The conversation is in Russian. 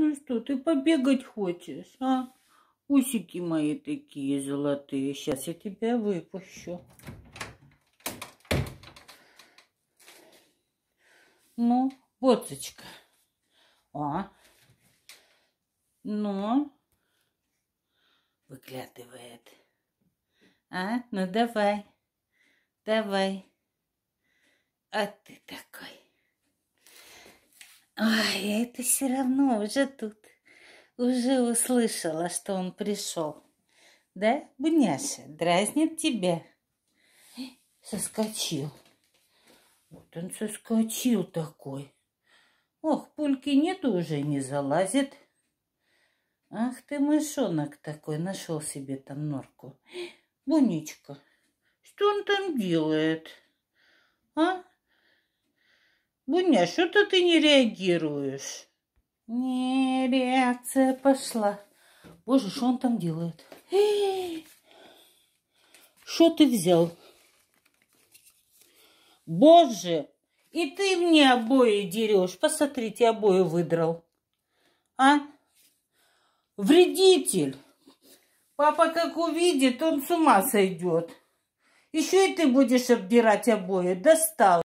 Ну что, ты побегать хочешь, а? Усики мои такие золотые. Сейчас я тебя выпущу. Ну, боцочка. А? Ну? Выглядывает. А? Ну, давай. Давай. А ты такой. Ай, это все равно уже тут. Уже услышала, что он пришел. Да, Буняша, дразнит тебя. Соскочил. Вот он соскочил такой. Ох, пульки нет уже, не залазит. Ах ты, мышонок такой, нашел себе там норку. Бунечка, что он там делает? А? Буня, а что-то ты не реагируешь. Не, реакция пошла. Боже, что он там делает? Что ты взял? Боже, и ты мне обои дерешь. Посмотрите, обои выдрал. А? Вредитель. Папа как увидит, он с ума сойдет. Еще и ты будешь обдирать обои. Достал.